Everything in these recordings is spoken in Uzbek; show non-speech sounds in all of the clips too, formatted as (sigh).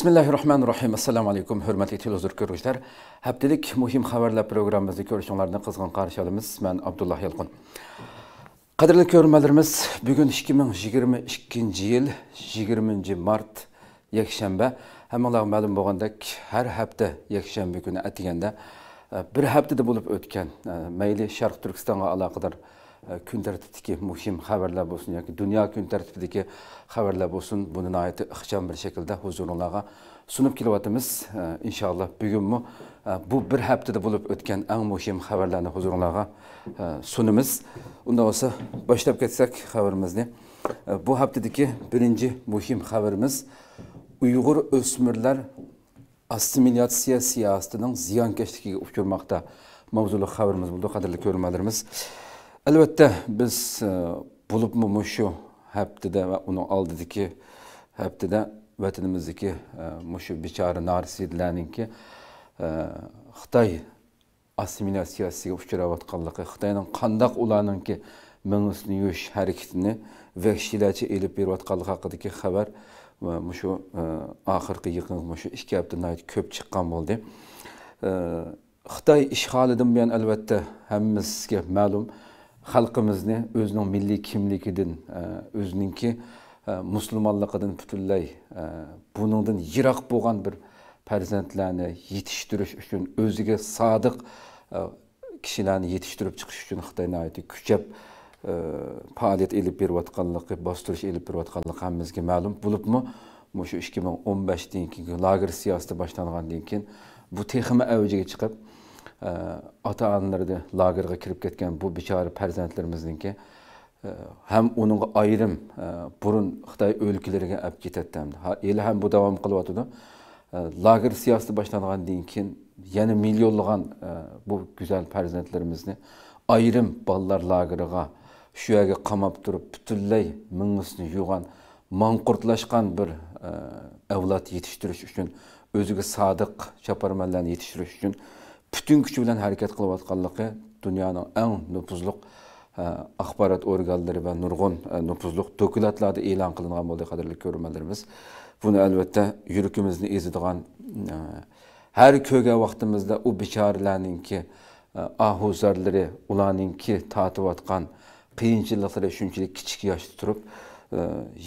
bismillahi rohmanir rohim assalomu alaykum hurmatli televizor ko'ruvchilar haftalik muhim xabarlar programmamizni ko'rishinglarni qizg'in qarshi olamiz man abdulloh yalqin qadrli ko'rmalarimiz bugun ikki ming yigirma ikkinchi yil yigirmanchi mart yakshanba hammalarga ma'lum bo'lgandek har hafta yakshanba kuni atiganda bir haftada bo'lib o'tgan mayli sharq turkistonga aloqador Ee, kun tartibidagi muhim haberler xabarlar ya ki dünya kun tartibidagi haberler bo'lsin bunun nihoyatda ixcham bir şekilde shaklda sunup sunib e, inşallah bugün bugunmi e, bu bir haftada bo'lib ötken en muhim xabarlarni huzuringlarga e, sunamiz olsa bo'lsa boshlab haberimiz ne bu haftadagi birinci muhim haberimiz uyg'ur o'smirlar assimilyatsiya siyosatining ziyonkashligiga uchramoqda mavzuli xabarimiz bo'ldi qadrli ko'rmalarimiz albatta biz e, bo'libmi mana shu haftada va uni oldidagi haftada vatanimizniki e, mana shu bechora narsiylarninki e, xitoy assimilyatsiyasiga uchrayotganligi xitoyning qandoq ularninki ming ustini yuvish harakatini vahshiylarcha elib berayotganligi haqidagi xabar mana shu oxirgi yig'in mana shu ikki hafta ko'p chiqqan bo'ldi xitoy ishg'olidan buyon albatta hammamizga ma'lum xalqimizni o'zining milliy kimligidan e, o'zininki e, musulmonligidan butunlay e, buningdan yiroq bo'lgan bir farzandlarni yetishtirish uchun o'ziga sodiq kishilarni yetishtirib chiqish uchun xitoy kuchab faoliyat ilib berayotganligi bostirish ilib berayotganligi hammamizga ma'lum bo'libmi shu ikki ming o'n beshdan keyingi lager siyosati boshlangandan keyin bu texima avjiga chiqib ota onalarni lagerga kirib ketgan bu bechora farzandlarimizniki e, ham uning ayrim e, burun xitoy o'lkalariga olib ketadi hali ham bu davom qilyotidi e, lager siyosati boshlangandan keyin yana millionlagan bu go'zal farzandlarimizni ayrim bolalar lageriga shu yerga qamab turib butunlay mingisini yuyg'an manqurtlashgan bir avlod yetishtirish uchun o'ziga sodiq chaparmanlarni yetishtirish uchun butun kuchi bilan harakat qilayotganligi dunyoning eng nupuzliq e, axborot organlari va nurg'un e, nupuzliq dokladlarda e'lon qilingan bo'ldi qadrli ko'rmanlarimiz buni albatta yuragimizni ezadigan e, har ko'rgan vaqtimizda u bechoralarninki ahuzarlari ularninki tortiyotgan qiyinchiliklari shunchalik kichik yoshda turib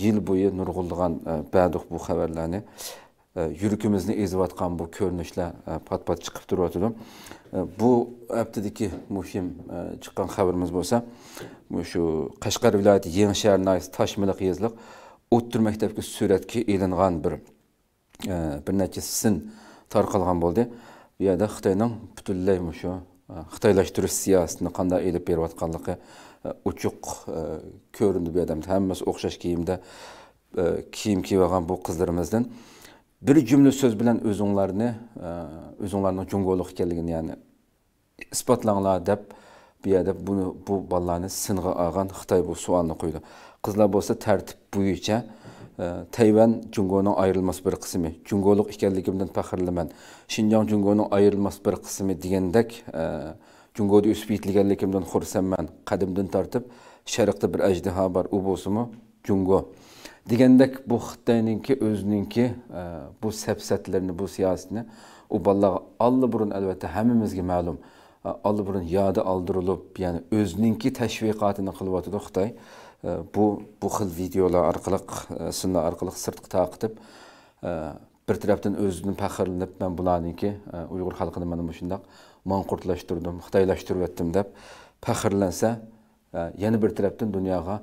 yil bo'yi nurg'unlagan baduq bu xabarlarni yuragimizni ezayotgan bu ko'rinishlar e, pat pat chiqib turyotidi bu haftadagi muhim chiqqan e, xabarimiz bo'lsa shu qashqar viloyati yangi yengishar toshmiliq yezliq o'ttir maktabga suratga ilingan bir e, bir necha sin tarqalgan bo'ldi bu yerda xitoyning butunlay shu xitoylashtirish siyosatini qanday ilib berayotganligi uchuq ko'rindi bu yerda hammasi o'xshash kiyimda kiyim kiyib olgan bu qizlarimizdan бір жүмлі сөз білен өзіңларыны, өзіңларының жұңғылық келігін, яны, іспатланғыла деп, бия деп, бұл балланы сынғы аған Қытай бұл суалыны қойды. Қызлар болса тәртіп бұйыча, Тайван жұңғының айырылмас бір қысымы, жұңғылық екелігімден пақырлымен, Шинжан жұңғының айырылмас бір қысымы дегендік, жұңғылды өсіп етілгелігімден құрсаммен, қадымдың тартып, шәріқті бір әждіға бар ұбосымы жұңғы. degandek bu xitoyninki o'zininki e, bu sapsatlarini bu siyosatni u bolalarga allaburun albatta hammamizga ma'lum allaburun e, yodi oldirilib ya'ni o'zininki tashviqotini qilyotidi xitoy e, bu bu xil videolar orqali sinlar orqali sirtqi taqitib bir tarafdan o'zini faxrlanib man bularniki uyg'ur xalqini mana shundoq manqurtlashtirdim xitoylashtiryotdim deb faxrlansa yana bir tarafdan dunyoga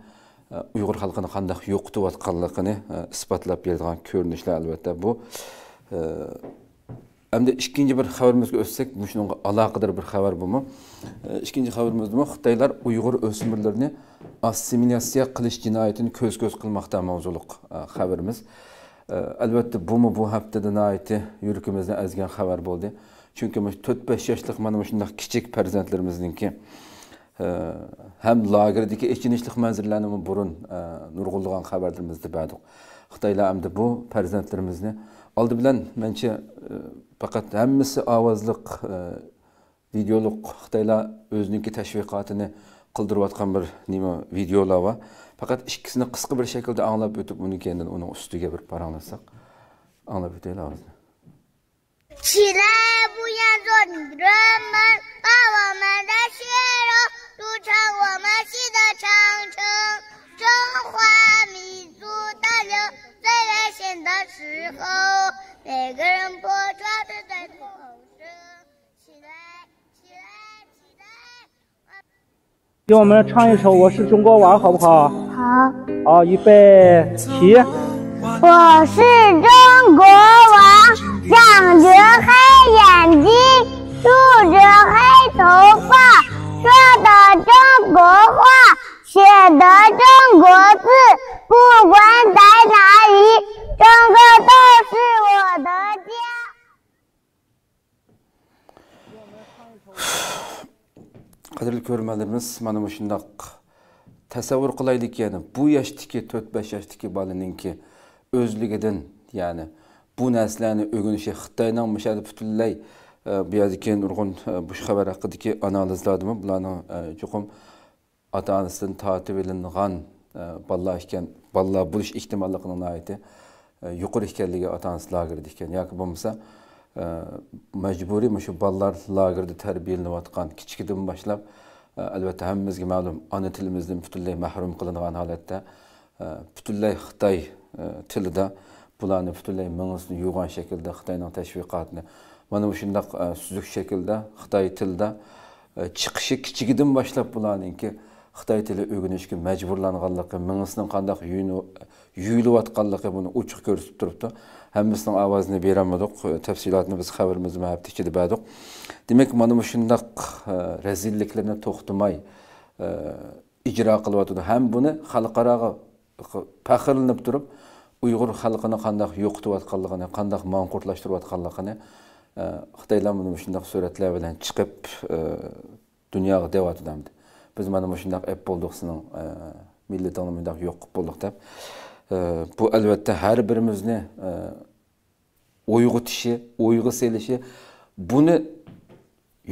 uyg'ur xalqini qanday yo'qitayotganligini e, isbotlab beradigan ko'rinishlar albatta bu hamda e, ikkinchi bir xabarimizga o'tsak shunga aloqador bir xabar bumi e, ikkinchi xabarimizda xitoylar uyg'ur o'smirlarini assimilyatsiya qilish jinoyatini ko'z ko'z qilmoqda mavzuliq xabarimiz albatta bumi bu haftada noiti yuragimizni azgan xabar bo'ldi chunki to'rt besh yoshlik mana shundaq kichik farzandlarimizniki Ee, hem lagerdeki içinişlik mənzirlərini burun e, nurgulduğan haberlerimizde bədik. Xitaylar əmdi bu pərzəntlərimizni aldı bilən məncə e, faqat həmmisi avazlıq e, videoluq Xitaylar özününki təşviqatını qıldırıvatqan bir nima videolar var. Faqat ikkisini qisqa bir şəkildə anglab ötüb uni keyin uning ustiga bir paranlasaq anglab o'taylik hozir. Kişiler bu yazın drömmel, kavamada şiir o. 唱我们新的长城，中华民族大魂。最危险的时候，每个人破窗都在口着：“起来，起来，起来！”给我们唱一首《我是中国娃》，好不好？好。好，预备起！我是中国娃，长着黑眼睛，竖着黑头发。说的中国话，写的中国字，不管在哪里，中国都是我的家。Kadirli körmelerimiz mana şundaq tasavvur qilaylik yani bu yoshdagi 4-5 yoshdagi bolaninki o'zligidan ya'ni bu narsalarni o'rganishi xitoyning mishalar butunlay bu yerdagi urg'un bu xabar haqidagi analizlarni bularni chuqum ota onasidan tortib ilingan bolalar ekan bolalar bo'lish ehtimolligini yuqori ekanligi ota onasi lagerda ekan yoki bo'lmasa majburiy shu bolalar lagerda tarbiyalanayotgan kichikdan boshlab albatta hammamizga ma'lum ona tilimizdan butunlay mahrum qilingan holatda butunlay xitoy tilida bularni butunlay ming'isini yuyg'on shaklda xitoyning tashviqotini E, şekilde, mana o'shundaq suzuk shaklda xitoy tilida chiqishi e, kichigidan boshlab bularninki xitoy tili o'rganishga majburlanganligi mingisining qandaq yuyilayotganligi buni ochiq ko'rsatib turibdi hammasining ovozini berolmadik e, tafsilotni biz xabarimizni hafta ichida rezilliklerine toxtumay, icra shundaq Hem bunu ijro qilyotdi ham buni xalqaroga kandak yoktu uyg'ur xalqini kandak yo'qitayotganligini qandaq manqurtlashtirayotganligini xitoylar buni shunday suratlar bilan chiqib dunyoga deyotdi biz mana shunday ep bo'ldik sizning millatingni bundoq yo'q qilib bo'ldik deb bu albatta har birimizni uyg'otishi o'yg'a selishi buni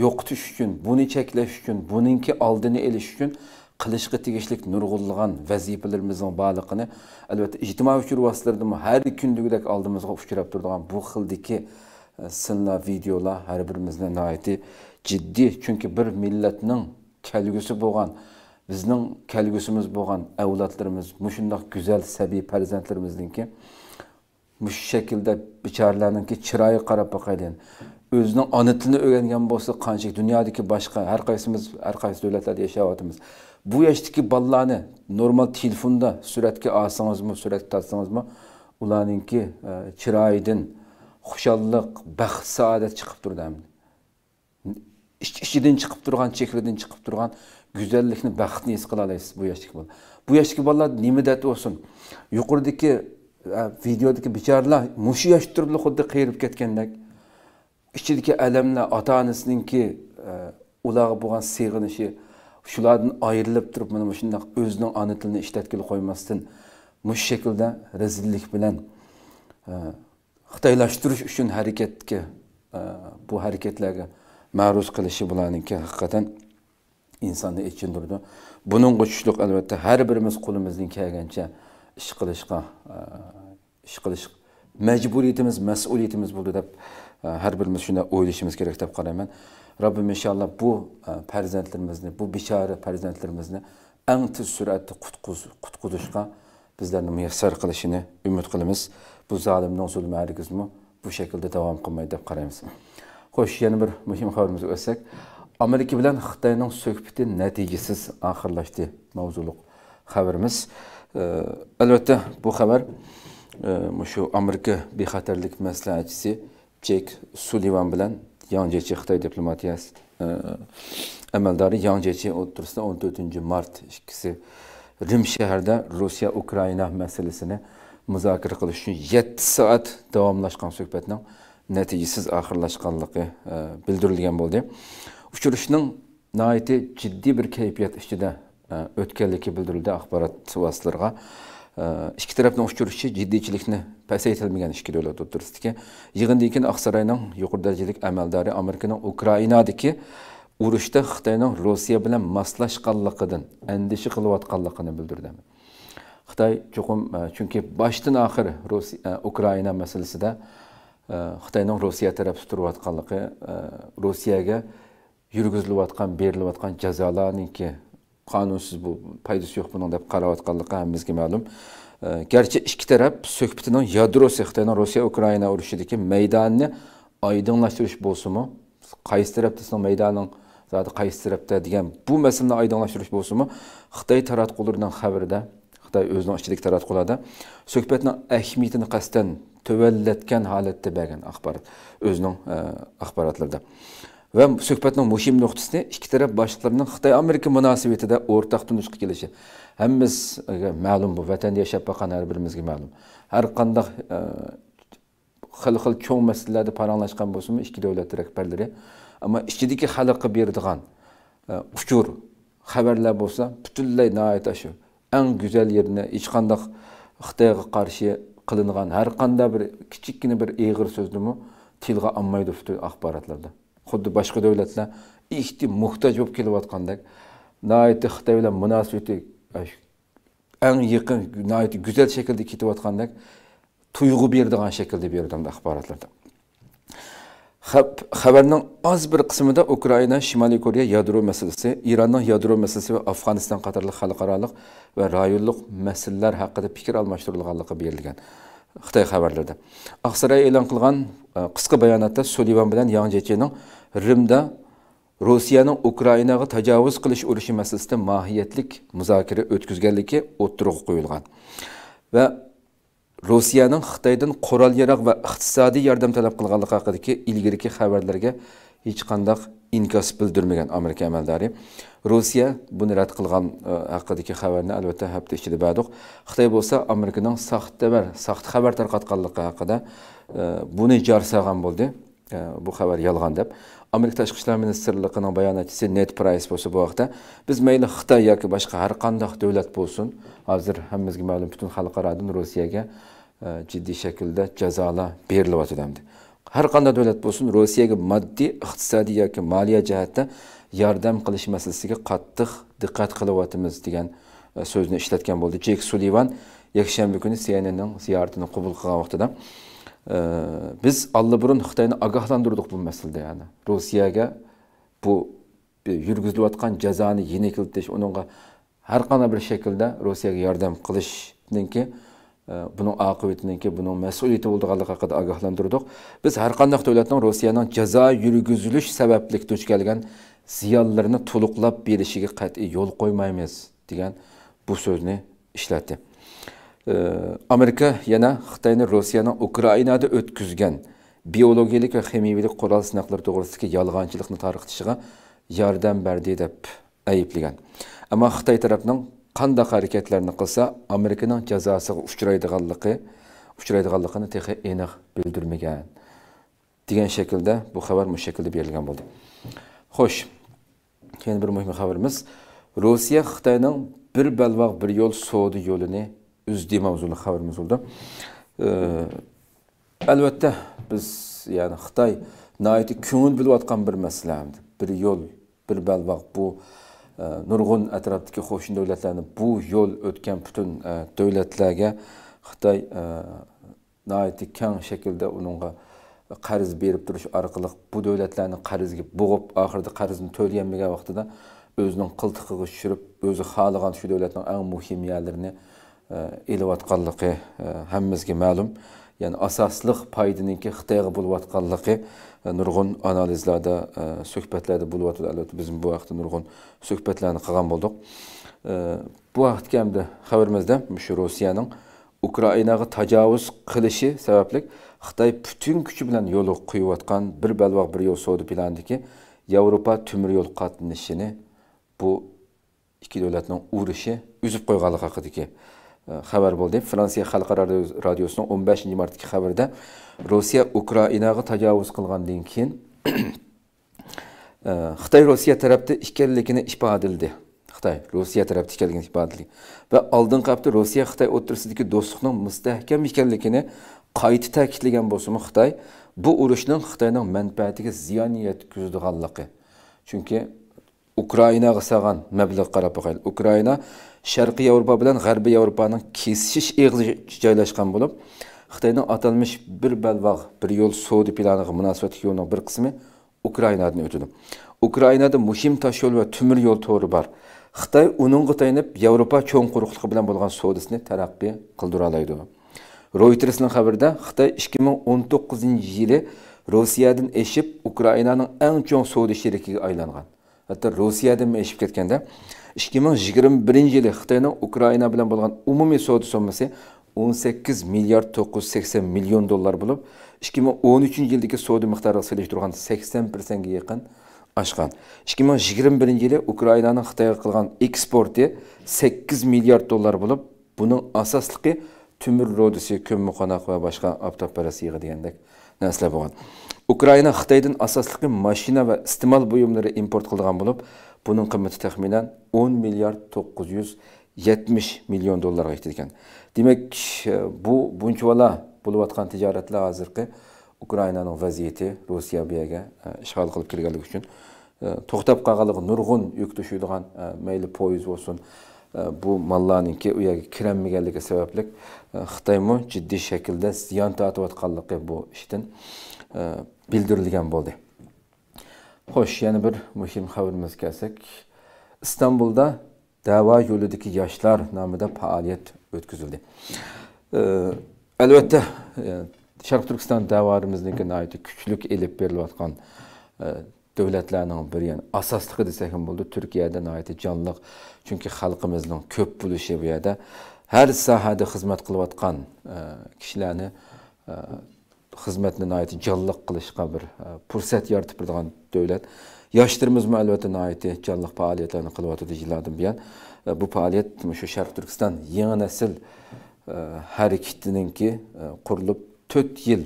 yo'qotish uchun buni cheklash uchun buninki oldini olish uchun qilishga tegishli nurg'ulg'an vazifalarimizning borligini albatta ijtimoiy uchur vositalarida har kundagidek oldimizga uchrab turadigan bu xildagi E, sinla videolar her birimizden nihoyatda ciddi çünkü bir millatning kelgusi bo'lgan bizning kelgusimiz bo'lgan avlodlarimiz mushundoq go'zal sabiy farzandlarimizniki mush shaklda bechoralarninki chiroyiga qarab boqaylik o'zining ona tilini o'rgangan bo'lsa qancha dunyodagi boshqa har qaysimiz har qaysi devletlerde yashayapmiz bu yoshdagi bolalarni normal telefonda suratga olsangizmi suratga tortsangizmi ularninki chiroyidan e, xushalliq baxt saodat chiqib turdi ich ichidan chiqib turgan chekridan chiqib turgan go'zallikni baxtni his qila olasiz bu yoshdagi bola bu yoshdagi bolalar nimadat bo'lsin yuqoridagi e, videodagi bechoralar mushu yosh turib xuddi qiyirib ketgandek ichidagi alamlar ota onasiningki e, ularga bo'lgan seg'inishi shulardan ayrilib turib mana shundoq o'zining ona tilini ishlatgili qo'ymasdan mush shaklda rezillik bilan e, xitoylashtirish uchun harakatga e, bu harakatlarga ma'ruz qilishi bularniki haqiqatan insonni echindirdi buningga tushliq albatta har birimiz qo'limizdan kelgancha ish qilishga e, ish qilish majburiyatimiz mas'uliyatimiz bo'ldi deb e, har birimiz shunday o'ylashimiz kerak deb qarayman robbim inshaalloh bu farzandlarimizni bu bechora farzandlarimizni eng tez suratda qutqizishga bizlerini müyesser kılışını ümit kılımız. Bu zalimden zulmü ergizmi bu şekilde devam kılmayı deb karayımız. Hoş, yeni bir mühim haberimiz ötsek. Amerika bilen Xitayning söhbeti neticesiz ahirlaştı mavzuluq haberimiz. Ee, elbette bu haber e, şu Amerika bexatarlik maslahatchisi Jake Sullivan bilan yangechi Xitoy diplomatiyasi e, amaldori yangechi o'tirisida 14 mart ikkisi Rim şehirde rusya ukrayna məsələsini müzakirə qilish üçün 7 saat davamlaşqan Neticesiz nəticəsiz axırlaşqanlığı e, bildirilgan bo'ldi. Uchurishning naiti ciddi bir keyfiyyət içində o'tganligi e, bildirildi axborot vasitələrə. E, ikki tarafning uchrashishi jiddiychilikni pasaytirilmagan ishki davlat o'tirisidagi yig'indan keyin oqsaroyning yuqori darajalik amaldori amerikaning ukrainadagi urushda xitoyning rossiya bilan moslashganligidan andisha qilayotganligini bildirdi xitoy chuqum e, chunki boshdan oxir e, ukraina masalasida e, xitoyning rossiya tarafda turayotganligi rossiyaga yurgizilayotgan berilayotgan jazolarniki qonunsiz bu foydasi yo'q buning deb qarayotganligi hammamizga ma'lum garchi ikki taraf suhbatining yadrosi xitoyning rossiya ukraina urushidagi maydonni oydinlashtirish bo'lsinmi qaysi tarafda maydonning zati qaysi tarafda degan bu masalani oydinlashtirish bo'lsinmi xitoy taratqulardan xabarida xitoy o'zini ichidagi taratqularda suhbatni ahamiyatini qasddan tuvallatgan holatda bergan axborot o'zining e, axborotlarida va suhbatning muhim nuqtasini ikki taraf boshliqlarining xitoy amerika munosabatida o'rtaq tunishga kelishi hammamiz ma'lum bu vatanda yashab boqqan har birimizga ma'lum har qanday e, xil xil cho'ng masalalarda paranglashgan bo'lsinmi ikki davlat rahbarlari Ama işçideki halakı birdiğen e, uçur, haberler olsa, bütünley naayet aşı. En güzel yerine hiç kandak Xitayga karşı kılınan her kanda bir küçükkini bir eğir sözlümü tilga anmaydı bütün akbaratlarda. Xuddi başka devletler ihti muhtaç olup kelivatkandak. Naayeti Xitay bilen münasibeti en yakın, naayeti güzel şekilde ketivatkandak. Tuygu birdiğen şekilde birdiğen akbaratlarda xabarning az bir qismida ukraina shimoliy koreya yadro masalasi eronning yadro ve Afganistan, afg'oniston qatorli ve va meseleler hakkında haqida fikr almashtirilganligi berilgan xitoy haberlerde. aqsaray ilan qilgan e, qisqa bayonotda sulivan bilan yang jechening rimda rossiyaning ukrainaga tajovuz qilish urushi masalasida mohiyatlik muzokara o'tkazganligi o'ttirg'a qo'yilgan Ve rossiyaning xitoydan qurol yaroq va iqtisodiy yordam talab qilganligi haqidagi ilgariki xabarlarga hech qanday inkos bildirmagan amerika amaldori rossiya buni rad qilgan e, haqidagi xabarni albatta hafta ichida baduq xitoy bo'lsa amerikaning soxta saxt xabar tarqatganligi haqida e, buni jar solgan bo'ldi bu xabar yolg'on deb amerika tashqi ishlar ministrligining bayonotchisi net prays bo'lsa bu haqda biz mayli xitoy yoki boshqa har qanday davlat bo'lsin hozir hammamizga ma'lum butun xalqarodan rossiyaga jiddiy shaklda jazolar berilyotdi har qanday davlat bo'lsin rossiyaga moddiy iqtisodiy yoki moliya jihatda yordam qilish masalasiga qattiq diqqat qilyapmiz degan so'zni ishlatgan bo'ldi jek sulivan yakshanba kuni cnnning ziyoratini qabul qilgan vaqtida biz allaburun xitoyni ogohlantirdik bu masalada ya'ni rossiyaga bu e, yurgizilayotgan jazoni yengiltish unga har qanday bir shaklda rossiyaga yordam qilishninki e, buning oqibatiniki buni mas'uliyati bo'lganligi haqida ogohlantirdik biz har qanday davlatning rossiyaning jazo yurgizilish sababli duch kelgan ziyonlarni to'liqlab berishiga qat'iy yo'l qo'ymaymiz degan bu so'zni ishlatdi Ee, amerika yana xitoyni rossiyani ukrainada o'tkazgan biologiyalik va ximiyalik qurol sinoqlari to'g'risidagi yolg'onchilikni tarqatishiga yordam berdi deb ayblagan ammo xitoy tarafining qandaq harakatlarni qilsa amerikaning jazosiga uchraydiganligi uchraydiganligini tehi aniq bildirmagan degan shaklda bu xabar bu shaklda berilgan bo'ldi xo'sh keyin bir muhim xabarimiz rossiya xitoyning bir balvoq bir yo'l savdo yo'lini o'zidek mavzuli xabarimiz bo'ldi albatta biz ya'ni xitoy nihoyatda ko'ngil bilayotgan bir masala bir yo'l bir balvaq bu nurg'un atrofdagi qo'shni davlatlarni bu yo'l o'tgan butun e, davlatlarga xitoy e, nihoyatda kang shaklda unga qarz berib turish orqali bu davlatlarni qarzga bo'g'ib oxirida qarzni to'laganmagan vaqtida o'zining qiltiqig'i tushirib o'zi xohlagan shu davlatning eng muhim yerlarini elayotganligi e, hammamizga ma'lum ya'ni asosliq foydaniki xitoyga bo'layotganligi e, nurg'un analizlarda e, suhbatlarda bo'lyotdi albatta biz bu vaqtda nurg'un suhbatlarni qilgan bo'ldik bu vaqtga hamda xabarimizda shu rossiyaning ukrainaga tajovuz qilishi sababli xitoy butun kuchi bilan yo'l qo'yayotgan bir balvoq bir yo'l savdo planidagi yevropa temir yo'l qatnashini bu ikki davlatning urushi uzib qo'yganligi haqidagi E, xabar bo'ldi fransiya xalqaro radiosining o'n beshinchi martdagi xabarida rossiya ukrainaga tajovuz qilgandan keyin (coughs) e, xitoy rossiya tarafda ekanligini ifodaldi xitoy rossiya tarafda ekanligini ifodaldi va oldingi hafta rossiya xitoy o'rtasidagi do'stlikni mustahkam ekanligini qayta ta'kidlagan bo'lsami xitoy bu urushning xitoyning manfaatiga ziyon yetkazadiganligi chunki ukrainaga salgan mablag'ga qarab boqaylik ukraina sharqiy yevropa bilan g'arbiy yevropaning kesishish eg'zi joylashgan bo'lib xitoyning atalmish bir balvaq bir yo'l savdo planiga munosabatli yo'lning bir qismi ukrainadan o'tadi ukrainada muhim yo'l va temir yo'l to'ri bor xitoy uningga tayanib yevropa cho'ng quruqligi bilan bo'lgan savdosini taraqqiy qildira oladi Reuters'ning xabarida xitoy 2019 yili rossiyadan eshib ukrainaning eng cho'ng savdo sherikiga aylangan hatto rossiyadan eshib ketganda 2021 жылы Қытайның Украина білен болған ұмыми соғды сонмасы 18 миллиард 980 миллион доллар болып, 2013 жылдегі соғды мұқтарығы сөйлештіруған 80%-ге еқін ашқан. 2021 жылы Украинаның Қытайға қылған экспорты 8 миллиард доллар болып, бұның асаслықы түмір родысы көмі қонақ ба башқа аптапарасы еғі дегендік нәсілі болған. Украина Қытайдың асаслықы машина ә істімал бұйымлары импорт қылған болып, bunun qiymati taxminan 10 milliard 970 million dollarga yetdi ekan demak e, bu bunchavala bo'layotgan tijoratlar hozirgi ukrainaning vaziyati rossiya bu yerga ishg'ol qilib kirganligi uchun to'xtab qolganligi nurg'un yuk tushadigan mayli poyezd bo'lsin bu mollarninki u yerga kiranmaganligi sababli xitoymi jiddiy shaklda ziyon tortayotganligi e, bu ishdan bildirilgan bo'ldi xo'sh yana bir muhim xabarimizga kelsak istanbulda da'vo yo'lidagi yoshlar nomida faoliyat o'tkazildi albatta e, sharq turkiston da'voimizniki kuchlik ilib berilayotgan e, davlatlarning bir yani asoslig'i desak ham bo'ldi turkiyada nihoyatda jonliq chunki xalqimizning ko'p bo'lishi bu yerda har sohada xizmat qilayotgan e, kishilarni xizmetini nayeti canlıq qilishqa bir e, pursat yaratib turgan davlat yoshlarimiz albatta nayeti canlıq faoliyatlarni qilyotdi yillardan buyon e, bu faoliyat shu sharq turkiston yangi nasl e, harakatiningki qurilib to'rt yil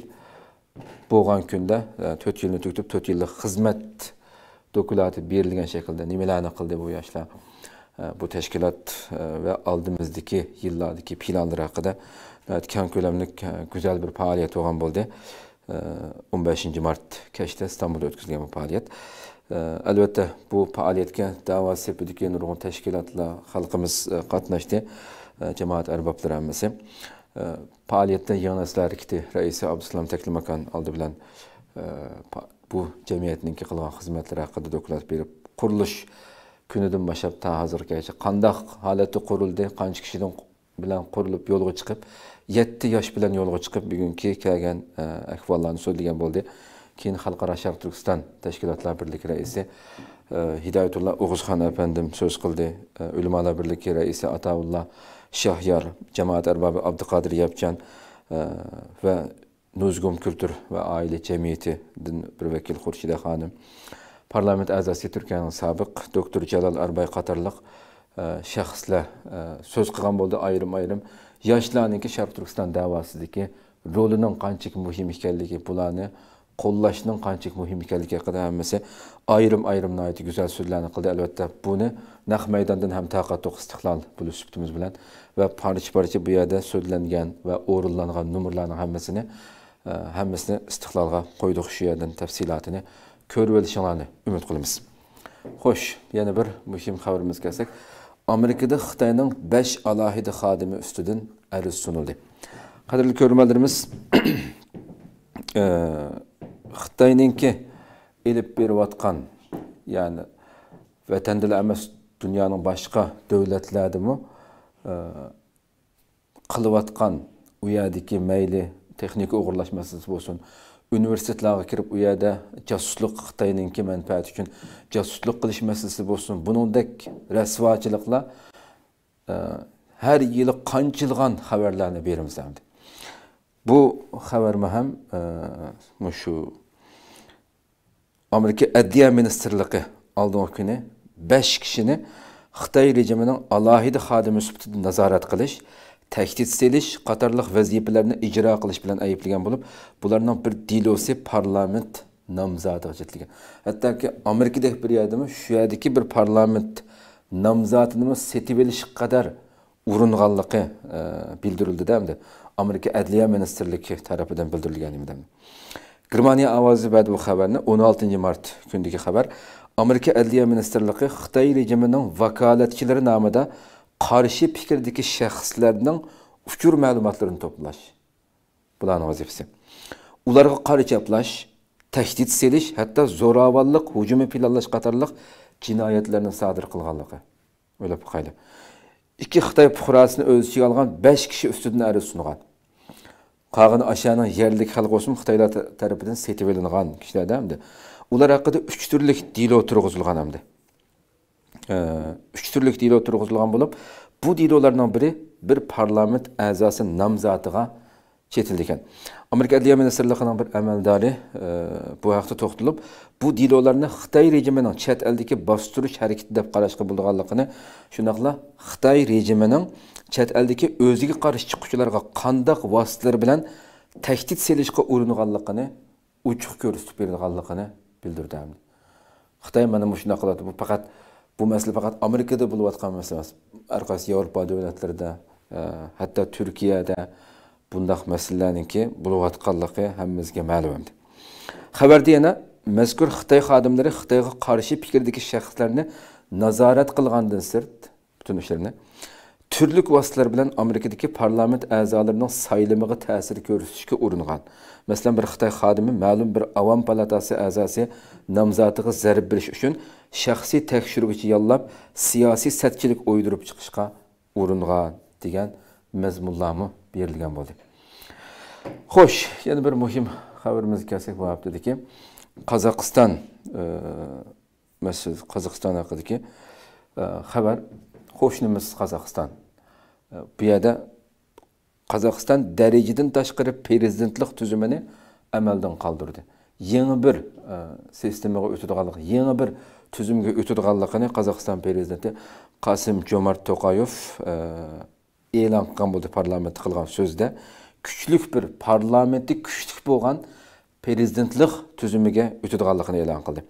bo'lgan kunda to'rt yilni tugitib to'rt yillik hizmet dokulati berilgan shaklda nimalarni qildi bu yoshlar bu təşkilat e, və aldığımızdakı yillardakı planlar haqqında e, kən köləmlik e, gözəl bir fəaliyyət olğan boldu. 15 mart keçdə İstanbulda ötküzülən bu fəaliyyət. Əlbəttə bu fəaliyyətə dava sepidiki nurgun təşkilatla xalqımız qatnaşdı. Cemaat ərbabları hamısı. Fəaliyyətdə Yığın Əsli Hərəkəti rəisi Abdüsəlam Təklimakan aldı bilən bu cəmiyyətininki qılğan xidmətləri haqqında dokument verib quruluş kunidan boshlab ta hozirgacha qandaq holati qurildi qancha kishidan bilan qurilib yo'lga chiqib yetti yosh bilan yo'lga chiqib bugungi kelgan e, ahvollarni so'zlagan bo'ldi keyin xalqaro sharq turkiston tashkilotlar birligi raisi e, hidoyatulla o'g'izxon apandim so'z qildi e, ulamolar birligi raisi ataulloh shohyor jamoat arbobi abduqodir yapjan va nuzgum kultur va oila jamiyatidan bir vakil xurshida xonim parlament a'zosi turkiyaning sobiq doktor jalol arbay qatorliq e, shaxslar e, so'z qilgan bo'ldi ayrim ayrim yoshlarniki sharq turkiston davosidagi rolining qanchalik muhim ekanligi bularni qo'llashning qanchalik muhim ekanligi haqida hammasi ayrim ayrim nihoyatda go'zal so'zlarni qildi albatta buni naq maydondan ham taqatu istiqlol bo'lish suhbatimiz bilan va parcha parcha bu yerda so'zlangan va o'rinlangan numerlarni hammasini e, hammasini istiqlolga qo'ydik shu yerdan tafsilotini ko'rib olishlarini umid qilamiz xo'sh yana bir muhim haberimiz kelsak amerikada xitoyning besh alohida xodimi ustidan arz Körmelerimiz qadrli ki ilip bir vatkan, ya'ni vatandila emas dünyanın boshqa davlatlaridami mi, e, u yerdagi mayli texnika o'g'irlash masalasi bo'lsin universitetlərə kirib u yerdə casusluq Xitayınınki mənfəəti üçün casusluq qilish məsələsi bolsun. Bunundək rəsvaçılıqla e, hər il qancılğan xəbərlərini verimiz əmdi. Bu xəbər məhem məşu Amerika Ədliyyə Ministerliyi aldığı günü 5 kişini Xitay rejiminin alahidə xadimi sübutida nəzarət qilish tahdid selish qatorliq vazifalarni ijro qilish bilan ayblagan bo'lib bularning bir dilosi parlament nomzodiga jetilgan hattoki amerikadagi bir yerdami shu yerdagi bir parlament nomzodini setib olish qadar uringanligi e, bildirildida amerika adliya ministrligi tarafidan bildirilgan edi germaniya ovozi badi bu xabarni 16 mart kundagi xabar amerika adliya ministrligi xitoy rejimining vakolatchilari nomida qarşı fikirdəki şəxslərinin uçur məlumatlarını toplaş. Bunların vazifəsi. Onlara qarşı çaplaş, təhdid seliş, hətta zoravallıq, hücumu planlaş qatarlıq cinayətlərini sadir qılğanlığı. Öyle bu qaylı. İki Xitay puxurasını öz içiga alğan 5 kişi üstüdən əri sunğan. Qağın aşağının yerlik xalq olsun Xitaylar tərəfindən setib elinğan kişilərdə həm də. Ular haqqında 3 türlük dilo turğuzulğan həm də. uch turlik diylov turg'izilgan bolup bu diylovlardan biri bir parlament a'zosi nomzotiga chetildi ekan amerika adliya ministrligining bir amaldori e, bu haqda to'xtalib bu dilovlarni xitoy rejimining chet eldagi bostirish harakati deb qarashga bo'lganligini shundoqla xitoy rejimining chet eldagi o'ziga qarshi chiquvchilarga qandoq vositalar bilan tahdid selishga uringanligini uchuq ko'rsatib berganligini bildirdi xitoy mana bu shunaqa qiladi bu faqat bu masala faqat amerikada bo'layotgan masala emas har qaysi yevropa davlatlarida e, hatto turkiyada bundaq masalalarniki bo'layotganligi hammamizga ma'lum xabarda yana mazkur xitoy xodimlari xitoyga qarshi fikrdagi shaxslarni nazorat qilgandan sirt butun ishlarni turli vositalar bilan amerikadagi parlament a'zolarining saylimiga ta'sir ko'rsatishga urungan. masalan bir xitoy xodimi ma'lum bir avam palatasi a'zosi nomzotiga zarb berish uchun shaxsiy tekshiruvchi yollab siyosiy satchilik o'ydirib chiqishga urungan degan mazmunlarmi berilgan bo'ldi xo'sh yana bir muhim xabarimizga kelsak bu ki, qozog'iston e, qozog'iston haqidagi xabar qo'shnimiz qozog'iston бұйада қазақстан дәрежеден ташқырып президентлік түзіміне әмәлден қалдырды еңі бір системаға өтудіғалық бір түзімге өтудіғалықыны қазақстан президенті қасым жомарт тоқаев ә, қылған болды парламент қылған сөзді күшлік бір парламенті күшлік болған президентлік түзіміге өтудіғалықын елан қылды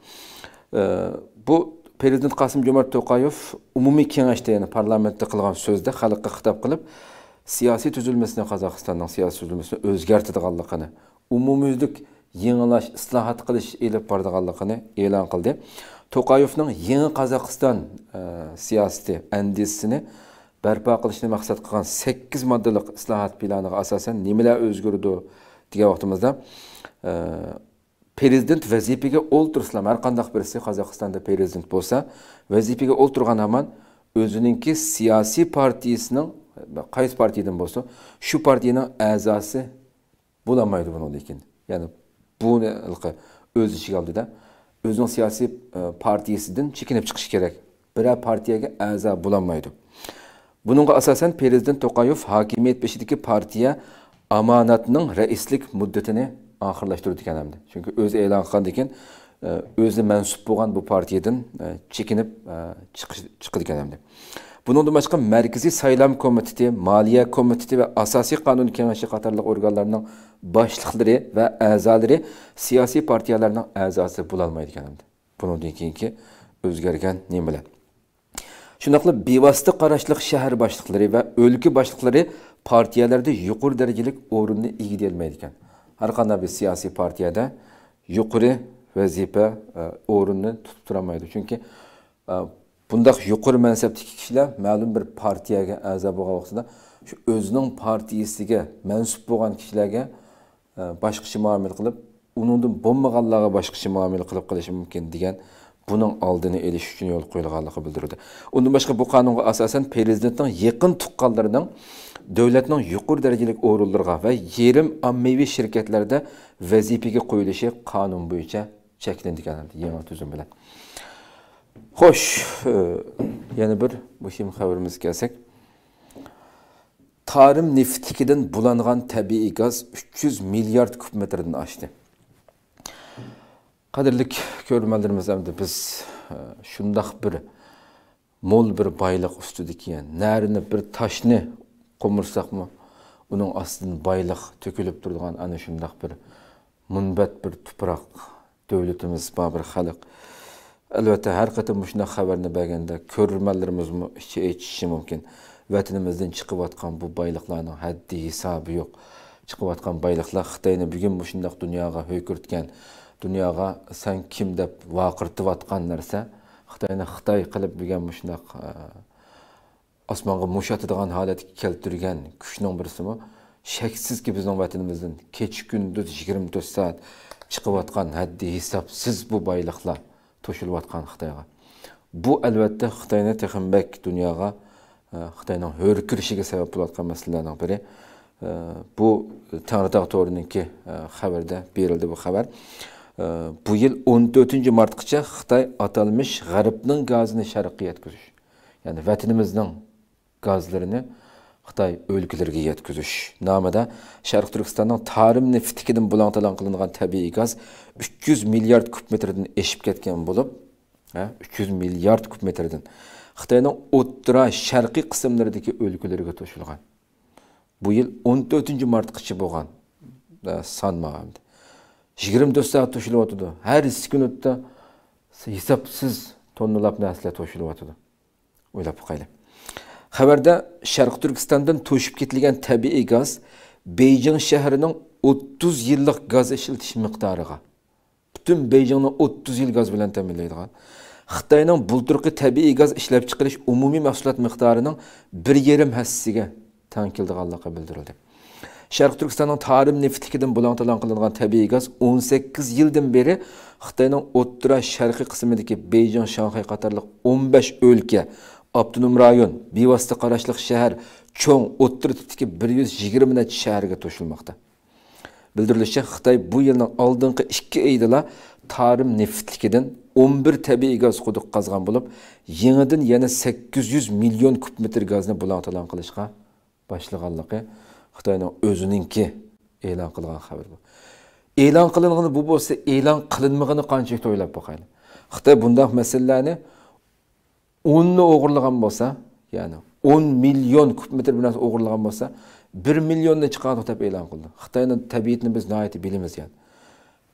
бұл prezident qasim jo'mart to'qayev umumiy kengashda ya'ni parlamentda qilgan so'zda xalqqa xitob qilib siyosiy tuzilmasini qozog'istonning siyosiy tuzilmasini o'zgartirganligini umumyuzlik yangilish islohot qilish ilib borganligini e'lon qildi to'qayevning yangi qozog'iston e, siyosati andisini barpo qilishni maqsad qilgan sakkiz moddalik islohot planiga asosan nimalar o'zgardi degan vaqtimizda e, президент вазипеге ол тұрсылам әрқандақ бірісі қазақстанда президент болса вазипеге ол тұрған аман ке сияси партиясының қайсы партиядан болса шу партияның әзасы боламайды ол екен яғни бұны өзі ішіге алды да өзінің сияси партиясыдан шекенеп шықшы керек бірә партияға әза боламайды бұныңға асасен президент тоқаев хакимиет бешедікі партия аманатының рәислік мүддетіне oxirlashtirib o'tgan hamda chunki o'zi e'lon qilgan ekan e, o'zi mansub bo'lgan bu partiyadan e, chekinib e, chiqilgan çık, hamda buningdan boshqa markaziy saylov komiteti moliya komiteti va asosiy qonun kengashi qatorli organlarning boshliqlari va a'zolari siyosiy partiyalarning a'zosi bo'lolmaydi ekan hamda bundan keyingi o'zgargan nimalar shundoqli bevosita qarashliq shahar boshliqlari va o'lka boshliqlari partiyalarda yuqori darajalik o'rinni egalolmaydi ekan har qanday bir siyosiy partiyada yuqori vazifa e, o'rinni tutib turolmaydi chunki e, bundaq yuqori mansabdagi kishilar ma'lum bir partiyaga a'zo bo'lgan vaqtida shu o'zining partiyasiga mansub bo'lgan kishilarga e, boshqacha muomala qilib uningdan bo'lmaganlarga boshqacha muomala qilib qilishi mumkin degan buning oldini olish uchun yo'l qo'yilganligi bildirildi undan boshqa bu qonunga asosan prezidentning yaqin tuqqanlarining davlatning yukarı derecelik o'rinlarga ve yerim ommaviy shirkatlarda vazifaga qo'yilishi qonun bo'yicha cheklangan yangi tuzum bilan xo'sh e, yana bir muhim haberimiz gelsek tarım niftikiden bulangan tabii gaz 300 milyar kub metrdan oshdi qadrlik ko'rmanlarimiz endi biz e, şundak bir mo'l bir baylık boyliq ustidagi narini bir toshni құмырсақмы оның астын байлық төкіліп тұрған ана шындақ бір мұнбәт бір тупрақ дәулетіміз ба бір халық әлбәттә әр мына хабарны бәгенде көрермендеріміз іші ечіші мүмкін вәтінімізден шығып атқан бұл байлықлардың хәдді хисабы жоқ шығып атқан байлықлар қытайны бүгін мұшындақ дүнияға хөкірткен дүнияға сән кім деп вақыртып жатқан нәрсе қытайны қытай қылып бүген мұшындақ osmonga mushatadigan holatga keltirgan kuchning birisimi shaksizki bizning vatanimizdan kech kunduz yigirma to'rt soat chiqayotgan haddi hisobsiz bu boyliqlar to'shilayotgan xitoyga bu albatta xitoyni texmbak dunyoga e, xitoyning ho'rkirishiga sabab bo'layotgan masalalarning biri e, bu e, tangritog' to'riniki xabarda berildi bu xabar bu yil 14 martgacha xitoy atalmish g'arbning gazini sharqqa yetkazish ya'ni vatanimizning Gazlarını, Xitoy o'lkalariga yetkazish nomida Sharq Turkistonning tarım neftikidan bulantalan qilingan tabiiy gaz 300 milliard kub metrdan eshib ketgan bo'lib, 300 milliard kub metrdan Xitoyning o'ttira sharqiy qismlaridagi o'lkalarga to'shilgan. Bu yil 14-martgacha bo'lgan sanma 24 soat to'shilib o'tadi. Har sekundiga hisobsiz tonnalab narsalar to'shilib o'tadi. O'ylab qo'ying. xabarda sharq turkistondan to'shib ketilgan tabiiy gaz beyjing shahrining 30 yillik gaz ishiltish miqdoriga butun beyjingni 30 yil gaz bilan ta'minlaydigan xitoyning bulturqi tabiiy gaz ishlab chiqarish umumiy mahsulot miqdorining 1.5 hassasiga tang keldiganligi bildirildi sharq turkistonning tarim neftlikidan bulan talon qilingan tabiiy gaz 18 yildan beri xitoyning o'ttira sharqiy qismidagi beyjing shanxay qatorliq 15 o'lka abdunum rayon bevosita qarashliq shahar cho'ng o'ttirtiki bir yuz yigirma necha shaharga to'shilmoqda bildirilishicha xitoy bu yilning oldingi ikki aydila tarim neftlikidan o'n bir tabiiy gaz quduq qazgan bo'lib yangidan yana sakkiz yuz million kub metr gazni bulan talon qilishga boshlaganligi xitoyning o'ziningki e'lon qilgan xabar bu e'lon qilingani bu bo'lsa e'lon qilinmagani qanchalik o'ylab boqayli xitoy bundoq masalalarni o'nni o'g'irlagan bo'lsa ya'ni o'n million kub metr bir narsa o'g'irlagan bo'lsa bir milliondan chiqardi deb e'lon qildi xitoyni tabiatni biz nihoyat bilamiz yani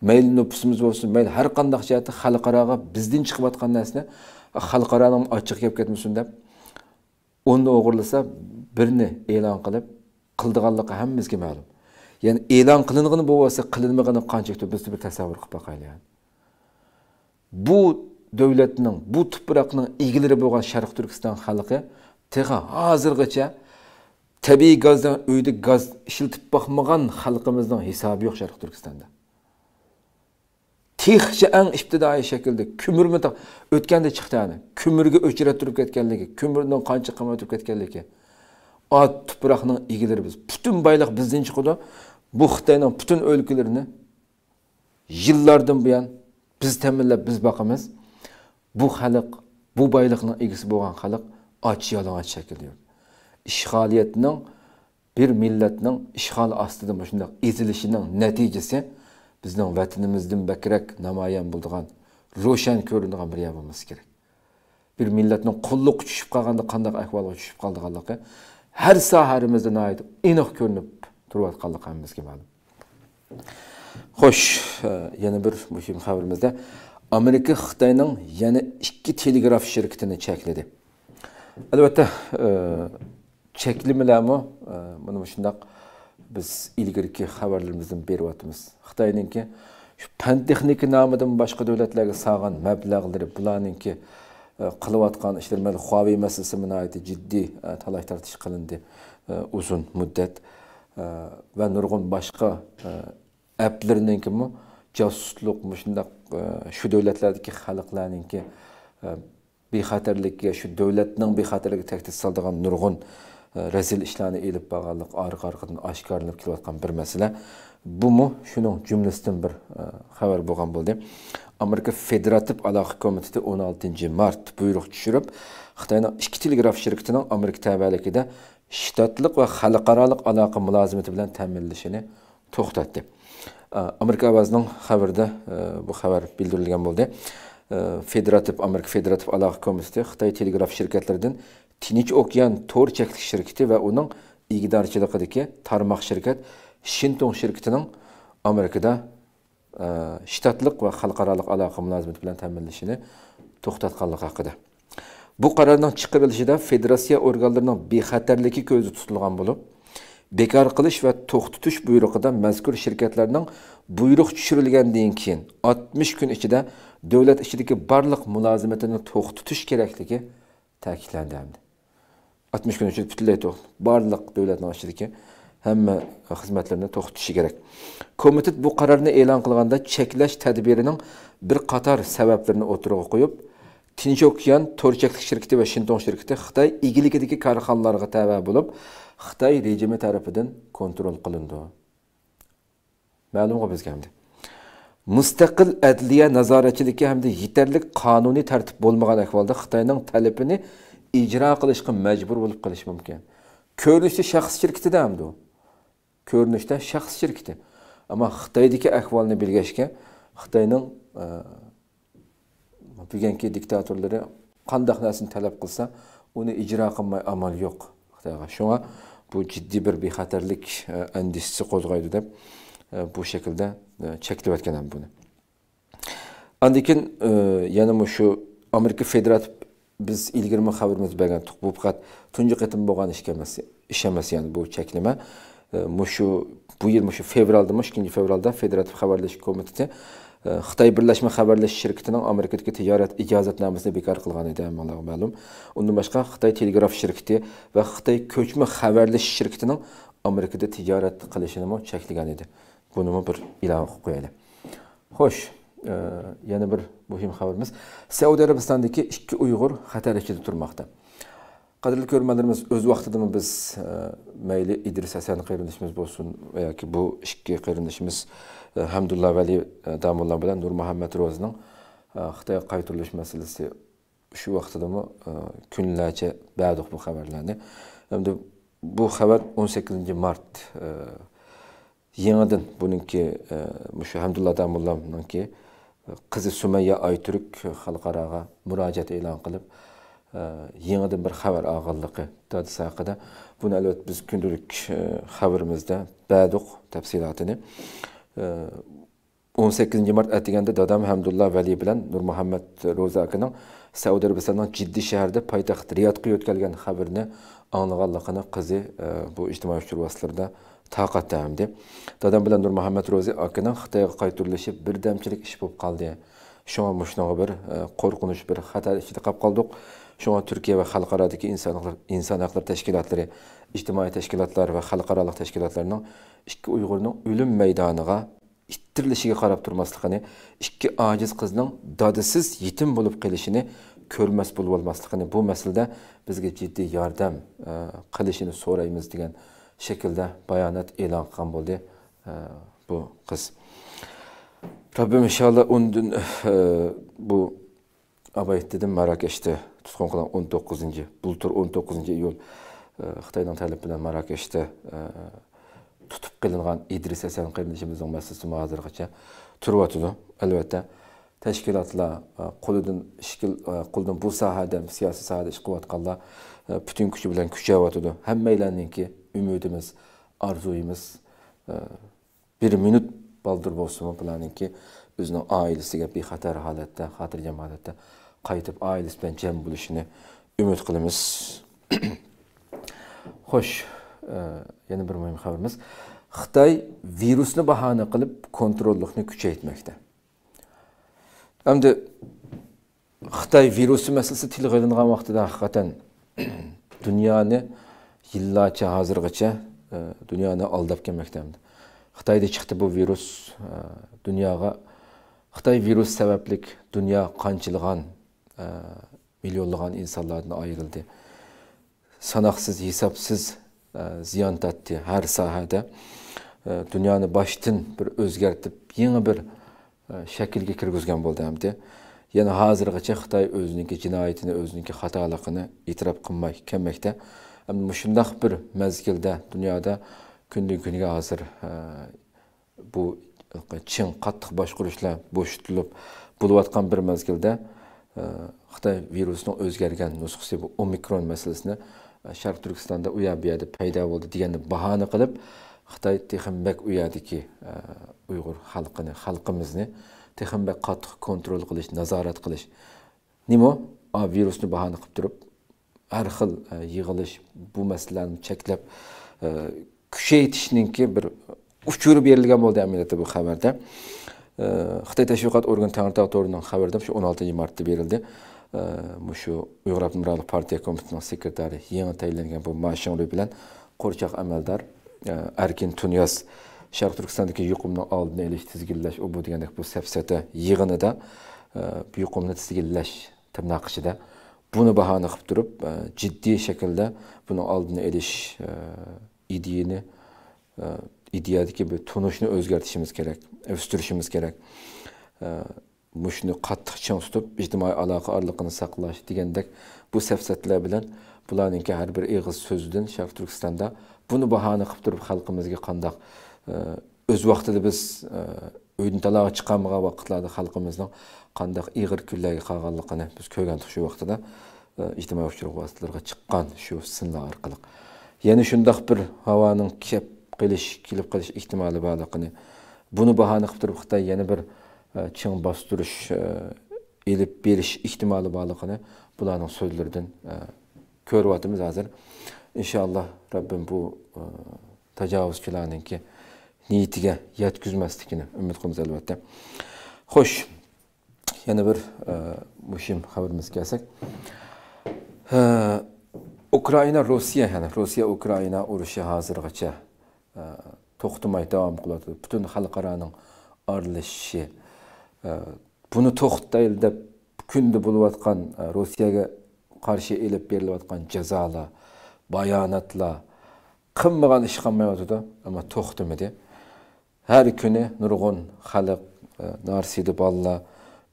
mayli nupusimiz bo'lsin mayli har qanday jihati xalqaroga bizdan chiqayotgan narsani xalqaroni ochiq qilib ketmasin deb o'nni o'g'irlasa birni e'lon qilib qildiganligi hammamizga ma'lum ya'ni e'lon qilinadigan bo'lsa qilinmagani qanchalik biz bir tasavvur qilib boqaylik bu davlatning bu tuproqning egalari bo'lgan sharq turkiston xalqi tig'i hozirgacha tabiiy gazdan uyda gaz ishiltib boqmagan xalqimizning hisobi yo'q sharq turkistonda texcha ang ibtidoiy shaklda ko'mirni o'tganda chiqdi ani ko'mirga o'chirib turib ketganligi ko'mirning qancha qimmat turib ketganligi ot tuproqning egalari biz butun boyliq bizdan chiqadi bu xitoyning butun o'lkalarini yillardan buyon biz ta'minlab biz boqamiz bu halk bu boyliqning egasi bo'lgan xalq och yalang'och shaklda yurdi ishg'oliyatning bir millatning ishg'ol ostida shunday ezilishining natijasi bizning vatanimizdan bakrak namoyon bo'ldigan ro'shan ko'rinadigan bir yer bo'lmasi kerak bir millatning qulluqqa tushib qolganda qanday ahvolga tushib qolganligi har sohamizda aniq ko'rinib turayotganligi hammamizga ma'lum hoş e, yana bir muhim xabarimizda amerika xitoyning yana ikki telegraf shirkitini chekladi albatta біз e, e, buni shundoq biz ilgariki xabarlarimizdan beryapmiz xitoyninki shu pan texnika nomidan boshqa davlatlarga sog'an mablag'lari bularninki e, qilayotgan ishlar mana huaviy masalasi munoiti jiddiy talash tartish qilindi uzun muddat va nurg'un boshqa applarninkimi shu davlatlardagi xalqlarningki e, bexatarlikka shu davlatning bexatarligi tahdid soladigan nurg'un e, razil ishlarni elib borganlik orqa orqadan oshkorlanib kelayotgan bir masala bumu shuning jumlasidan bir e, xabar bo'lgan bo'ldi amerika federativ aloqa komiteti 16 mart buyruq tushirib xitoyning ikki telegraf shirkitining amerika tabaligida shtatlik va xalqaroliq aloqa mulozimati bilan ta'minlashini to'xtatdi Ee, amerika ovazining xabarida e, bu haber bildirilgan oldu. E, Federatif amerika Federatif aloqa komiteti xitoy telegraf shirkatlaridan tinch okyan to'r cheklik shirkati va uning igidorchiligidagi tarmak şirket, shintung şirketi'nin amerikada e, ştatlık shtatliq va xalqaroliq aloqa mulozimati bilan ta'minlashini to'xtatganligi haqida bu qarorning chiqarilishida organlarının bir bexatarligi ko'zda tutilgan bo'lib bekar qilish va to'xtatish buyrug'ida mazkur shirkatlarning buyruq tushirilgandan keyin 60 kun ichida davlat ichidagi barliq mulozimatini to'xtatish kerakligi ta'kidlandi 60 kun ichida butunlay to'xt barliq davlat ichidagi hamma xizmatlarni to'xtatishi kerak komitet bu qarorni e'lon qilganda cheklash tadbirining bir qator sabablarini o'tirg'a qo'yib tinch okean to'rchaklik shirkati va shintong shirkati xitoy egiligidagi korxonalarga tava bo'lib xitoy rejimi tarafidan kontrol qilindi ma'lum qilib hamda mustaqil adliya nazoratchiligi hamda yetarli qonuniy tartib bo'lmagan ahvolda xitoyning talabini ijro qilishga majbur bo'lib qolish mumkin ko'rinishda shaxs shirkitida hamdu ko'rinishda shaxs shirkiti ammo xitoydagi ahvolni bilgashga xitoyning e, bugungi diktatorlari qandaq narsani talab qilsa uni ijro qilmay amal yo'q xitoyga shunga bu ciddi bir bexatarlik endişesi qo'zg'aydi deb e, bu şekilde cheklab o'tgan ham buni andikin e, yana shu amerika Federat biz ilgirma xabarimiz bergan bu faqat tunji qatim bo'lgan işemesi ya'ni bu cheklama Muşu bu yil mushu fevralda ikkinchi fevralda federativ xabarlash komiteti Э, xitoy birlashma xabarlash shirkitining amerikadagi tijorat ijozatnomasini bekor qilgan edi ma'lum ma'lum undan boshqa xitoy telegraf shirkiti va xitoy ko'chma xabarlash shirkitining amerikada tijorat qilishini cheklagan edi buni bir ilova qilib qo'yaylik xo'sh e, yana bir muhim xabarimiz saudiya arabistonidagi ikki uyg'ur xatar ichida turmoqda qadrli ko'rmalarimiz o'z vaqtida biz e, mayli idris asan qarindoshimiz bo'lsin yoki bu ikki qarindoshimiz Э, hamdulla vali э, damulla bilan nur muhammad ro'zning э, xitoyga qaytirilish masalasi shu vaqtidami kunlarcha berdik bu xabarlarni endi bu xabar 18 sakkizinchi mart e, yangidan buningki e, shu hamdulla damullamninki e, qizi sumayya ayturk xalqaroga murojaat e'lon qilib yangidan bir xabar og'irligi hodisa haqida buni albatta biz kundalik xabarimizda baduq tafsilotini o'n sakkizinchi mart atiganda dadam hamdulla vali bilan nurmuhammad ro'za akaning saudiya arabistonining jiddiy shahrida poytaxt riyodga yo'tkazgan xabarni anglaganligini qizi e, bu ijtimoiy uchur vositalarida toqatda deb dadam bilan nurmuhammad ro'za akaning xitoyga qaytarilishi birdamchilik ish bo'lib qoldi shunga mushunaqa bir e, qo'rqinch bir xatar ichida qolib qoldik shunga turkiya va xalqarodagi inson huquqlari tashkilotlari ijtimoiy tashkilotlar va xalqaro tashkilotlarning ikki uyg'urning o'lim maydoniga ittirilishiga qarab turmasligini ikki ojiz qizning dodisiz yetim bo'lib болып ko'rmas bo'lib olmasligini bu masalada bizga jiddiy yordam qilishini so'raymiz degan shaklda bayonot e'lon qilgan bo'ldi bu qiz robbim inshaalloh bu tutqun o'n to'qqizinchi o'n to'qqizinchi iyul tutib qilingan idris asan qarindishimizning masalasi hozirgacha turyotidi albatta tashkilotlar qo'lidan e, ishkil qo'lidan e, bu sohada siyosiy sohada ish qilayotganlar e, butun kuchi bilan kuchayotidi hammanglarninki umidimiz orzuyimiz bir minut baldur bo'lsin bularninki o'zini oilasiga bexatar holatda xotirjam holatda qaytib oilasi bilan jam bo'lishini umid qilamiz (coughs) xo'sh yana bir muhim xabarimiz xitoy virusni bahona qilib kontrollikni kuchaytmoqda endi xitoy virusi masalasi tilga ilingan vaqtida haqiqatan dunyoni yillarcha hozirgacha dunyoni aldab kelmoqda xitoyda chiqdi bu virus dunyoga xitoy virus sabablik dunyo qanchilg'an millionlagan insonlardan ayrildi sanoqsiz hisobsiz ziyon tatdi har sohada dunyoni boshdan bir o'zgartib yangi bir e, shaklga kirgizgan bo'ldi hamdi yana hozirgacha xitoy o'ziniki jinoyatini o'ziniki xatoliqini e'tirof qilmay kelmoqda shundoq bir mazgilda dunyoda kundan kunga hozir e, bu e, chin qattiq boshqurishlar bo'shatilib bo'layotgan bir mazgilda xitoy virusining o'zgargan nusxasi bu omikron masalasini sharq turkistonda u yoq bu yoqda paydo bo'ldi deganni bahona qilib xitoy texinbek u yoqdagi e, uyg'ur xalqini xalqimizni texinbek qattiq kontrol qilish nazorat qilish nima virusni bahona qilib turib har xil e, yig'ilish bu masalani cheklab e, kuchaytishninki bir uchirib berilgan bo'ldi amaliyotda bu xabarda xitoy tashviqot organi tangritog' to'rining xabarida shu o'n oltinchi martda berildi shu uyg'ur abdumuralov partiya komitetining sekretari yangi tayinlangan bu mashinli bilan qo'rchoq amaldor arkin e, tunyos sharq turkistondagi yuqumni oldini olish tizginlash bu degandek bu safsata yig'inida e, yuqumni tizginlash tirnoq ichida buni bahona qilib turib e, jiddiy shaklda buni oldini olish ideyani ideyadagi bir tunishni o'zgartishimiz kerak o'stirishimiz kerak mushuni qattiq chang tutib ijtimoiy aloqa orliqini saqlash degandek bu safsatlar bilan bularninki har bir ig'iz so'zidan sharq turkistonda buni bahona qilib turib xalqimizga qandoq e, o'z vaqtida biz uydan e, talaga chiqolmagan vaqtlarda xalqimizni qandoq iyg'ir kunlarga qolganligini biz ko'rgandik shu vaqtida e, ijtimoiy uchur vositalarga chiqqan shu sinlar orqali yana shundoq bir havoning kelib qilish kelib qilish ehtimoli borligini buni bahona qilib turib xitoy yana bir Э, чың бастырыш элеп бериш ыктималы баалыгыны булардын сөздөрүнөн э, көрүп атабыз азыр иншалла раббим бул э, тажавузчулардынки ниетиге жеткизместигине үмүт кылабыз албетте хош yana bir muhim xabarimiz kelsak ukraina rossiya ya'ni rossiya ukraina urushi hozirgacha to'xtamay davom qilyapti butun xalqaroning Э, бұны тоқтайыл деп күнді болып атқан э, россияға қаршы еліп беріліп жатқан жазалы баянатла қыммаған іш қылмай отыр да ама тоқтымыды әр күні нұрғын халық э, нарсиді балла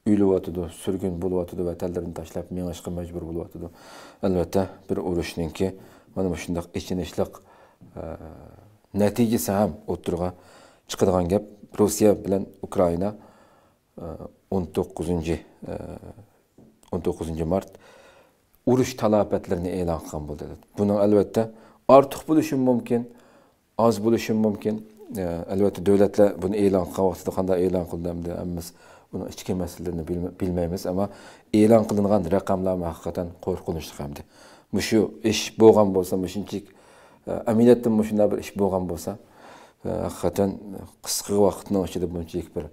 үйліп отыды сүргін болып отыды вәтәлдерін ташлап мен ашқа мәжбүр болып отыды әлбетте бір ке, мына мұшындақ ішінішлік нәтижесі әм отырға чықыдыған кеп россия білән украина 19 19 e, mart urush talofatlarini e'lon qilgan bo'ldi buni albatta ortiq bo'lishi mumkin oz bo'lishi mumkin e, albatta davlatlar buni e'lon qilgan vaqtida qanday e'lon qildi hamda hammamiz buni ichki masalalarini bilmaymiz ammo e'lon qilingan raqamlar haqiqatan qo'rqinchli edi shu ish bo'lgan bo'lsa shunchalik amiliyatda shunday bir ish bo'lgan bo'lsa e, haqiqatan qisqa vaqtning ichida bunchalik bir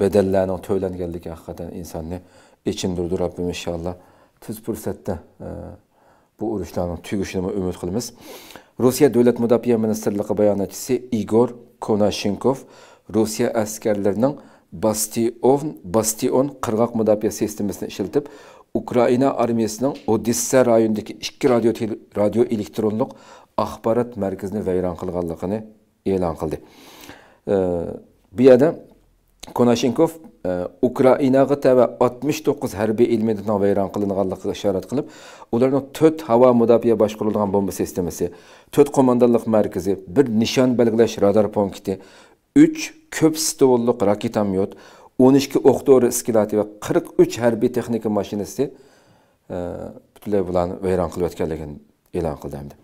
bedellerine, töylen geldik hakikaten insanını. İçin durdu Rabbim inşallah. Tüz fırsatda e, bu uruşlarının tügüşünü ümit kılımız. Rusya Devlet Müdafiye Ministerliği bayanatçısı Igor Konashenkov, Rusya askerlerinin Bastion, Bastion qırgaq müdafiə sistemisini işiltib, Ukrayna armiyasının Odessa rayonundakı iki radyo radio elektronluq axbarat mərkəzini vəyran qılğanlığını elan qıldı. Ee, bu yerdə konashenkov e, ukrainaga va 69 harbiy ilmidan vayron qilinganligiga ishora qilib ularning 4 havo mudofaa boshqariladigan bomba sistemasi 4 qo'mondonlik markazi 1 nishon belgilash radar punkti 3 ko'p stolliq raketamyot 12 o'qdori iskilati va 43 harbiy texnika mashinasi e, butunlay bularni vayron qilayotganligini e'lon qildi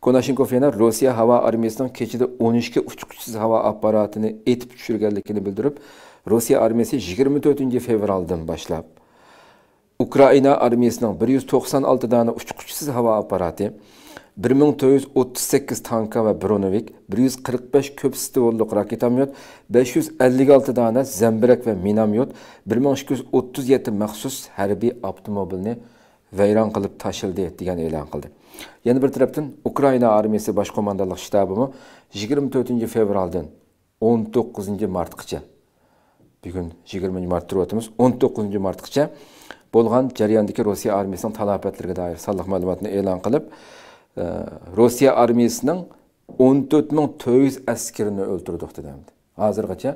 konashenkov yana rossiya havo armiyasining kechida 12 uchga uchuvchisiz havo apparatini etib tushirganligini bildirib rossiya armiyasi 24 fevraldan boshlab ukraina armiyasining 196 yuz to'qson dona uchuvchisiz havo apparati bir tanka va bronovik 145 ko'p stavonlik raketamyot 556 dona zambirak va minomyot 1237 maxsus harbiy avtomobilni vayron qilib tashildi degan e'lon qildi Yeni bir tarafdan Ukrayna armiyasi bosh qo'mondonlik shtabimi 24 fevraldan 19 martgacha Bugün 20 mart turyapmiz 19 Mart martgacha bo'lgan jarayondagi rossiya armiyasining talofatlariga doir sonliq ma'lumotni e'lon qilib e, rossiya armiyasining 14400 askarini o'ldirdik dedi hozirgacha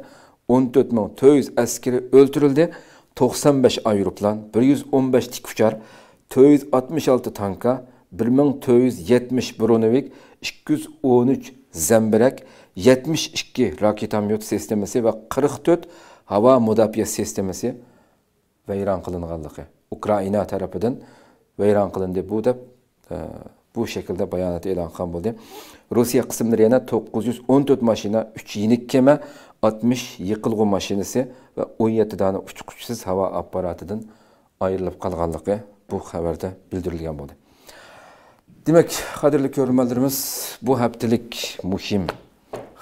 14400 askari o'ldirildi 95 ayroplan 115 tik uchar 466 tanka 1471 213 zemberek, 72 raket raketamyot sistemesi ve 44 hava müdafiye ve veyran kılınganlığı. Ukrayna tarafından veyran kılındı. Bu da e, bu şekilde bayanatı ilan kan buldu. Rusya kısımları yana 914 maşina, 3 yenik keme, 60 yıkılgı maşinesi ve 17 tane uçkuşsuz hava aparatıdan ayrılıp kalganlığı bu haberde bildirilgen buldu. Demek qadrli ko'rmalarimiz bu haftalik muhim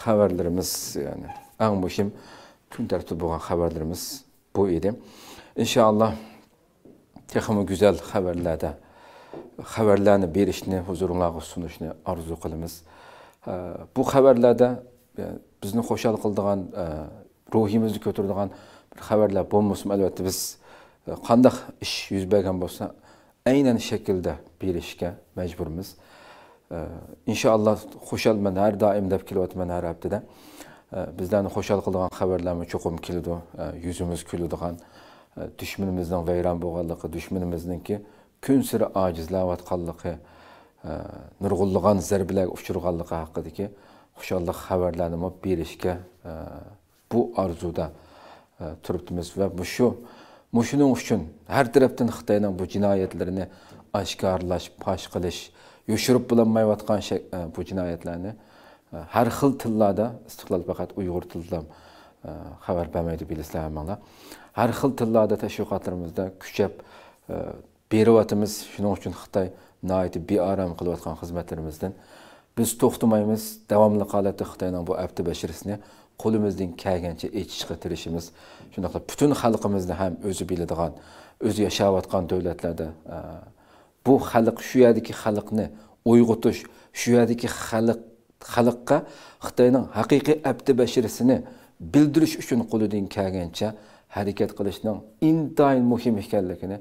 haberlerimiz ya'ni en muhim kun tartibida olan haberlerimiz bu idi. edi inshaalloh texmi go'zal xabarlarda xabarlarni berishni huzuringlarga sunishni arzu qilamiz bu xabarlarda e, bizim xushal qildigan e, ruhimizni ko'taradigan bir xabarlar bo'lmasin albatta biz e, qandaq iş yuz bergan bo'lsa aynan shaklda berishga majburmiz inshaalloh xushalman har doim deb kelyapman har haftada bizlarni xushal qiladigan xabarlarmi cho'qim keldi yuzimiz kuladigan dushmanimizning vayron bo'lganligi dushmanimizniki kun siri ojizlayotganligi nurg'unlagan zarbalarga uchirganligi haqidagi xushallik xabarlarni berishga bu orzuda turibmiz va bu shu Muşunun üçün hər tərəfdən Xitayının bu cinayətlərini aşkarlaş, paş qilish, yoşurub bulanmayatqan şey, bu cinayətlərini hər xil tillarda, istiqlal faqat Uyğur tilində xəbər verməyidi bilirsiniz həmənlər. Hər xil tillarda təşviqatlarımızda küçəb beriyatımız. Şunun üçün Xitay nəhayət biaram qılıb atqan xidmətlərimizdən biz toxtumaymız, davamlı qalətdə Xitayın bu əbdi bəşirisini qo'limizdan kelgancha echishga tirishimiz shundoqla butun xalqimizni ham o'zi biladigan o'zi yashayotgan davlatlarda e, bu xalq shu yerdagi xalqni uyg'otish shu yerdagi xalq xalqqa xitoyning haqiqiy abdi bashirisini bildirish uchun qo'lidan kelgancha harakat qilishning intayin muhim ekanligini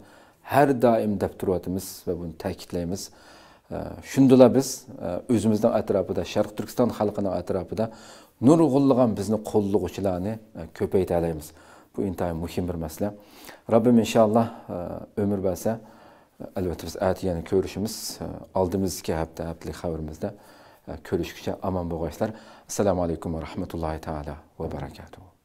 har doim deb turyapmiz va buni ta'kidlaymiz e, shundala biz e, o'zimizning atrofida sharq turkiston xalqining atrofida nurg'ullig'an bizni qo'llag'uvchilarni e, ko'payta olamiz bu intayin muhim bir masala robbim inshaalloh e, umr bersa albatta biz ati yana ko'rishimiz e, oldimizgi hafta haftalik xabarimizda ko'rishguncha omon bo'lg'aysizlar assalomu alaykum va rahmatullohi taala va barakatuh